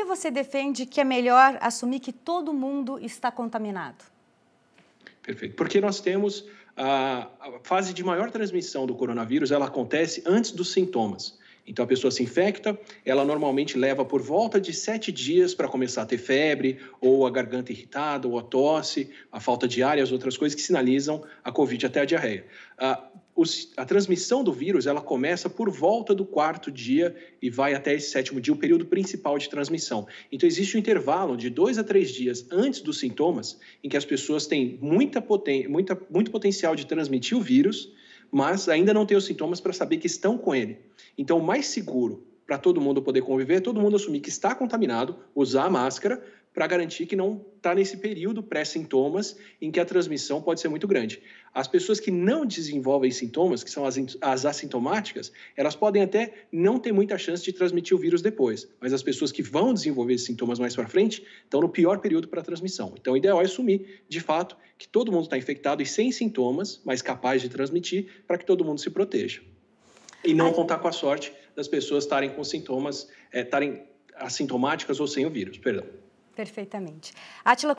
que você defende que é melhor assumir que todo mundo está contaminado? Perfeito. Porque nós temos a, ah, a fase de maior transmissão do coronavírus, ela acontece antes dos sintomas. Então a pessoa se infecta, ela normalmente leva por volta de sete dias para começar a ter febre, ou a garganta irritada, ou a tosse, a falta de ar e as outras coisas que sinalizam a Covid até a diarreia. A, os, a transmissão do vírus ela começa por volta do quarto dia e vai até esse sétimo dia, o período principal de transmissão. Então existe um intervalo de dois a três dias antes dos sintomas, em que as pessoas têm muita poten muita, muito potencial de transmitir o vírus mas ainda não tem os sintomas para saber que estão com ele. Então, o mais seguro para todo mundo poder conviver é todo mundo assumir que está contaminado, usar a máscara, para garantir que não está nesse período pré-sintomas em que a transmissão pode ser muito grande. As pessoas que não desenvolvem sintomas, que são as, as assintomáticas, elas podem até não ter muita chance de transmitir o vírus depois, mas as pessoas que vão desenvolver sintomas mais para frente estão no pior período para transmissão. Então, o ideal é assumir, de fato, que todo mundo está infectado e sem sintomas, mas capaz de transmitir, para que todo mundo se proteja. E não contar com a sorte das pessoas estarem com sintomas, eh, estarem é, assintomáticas ou sem o vírus, perdão. Perfeitamente. Atila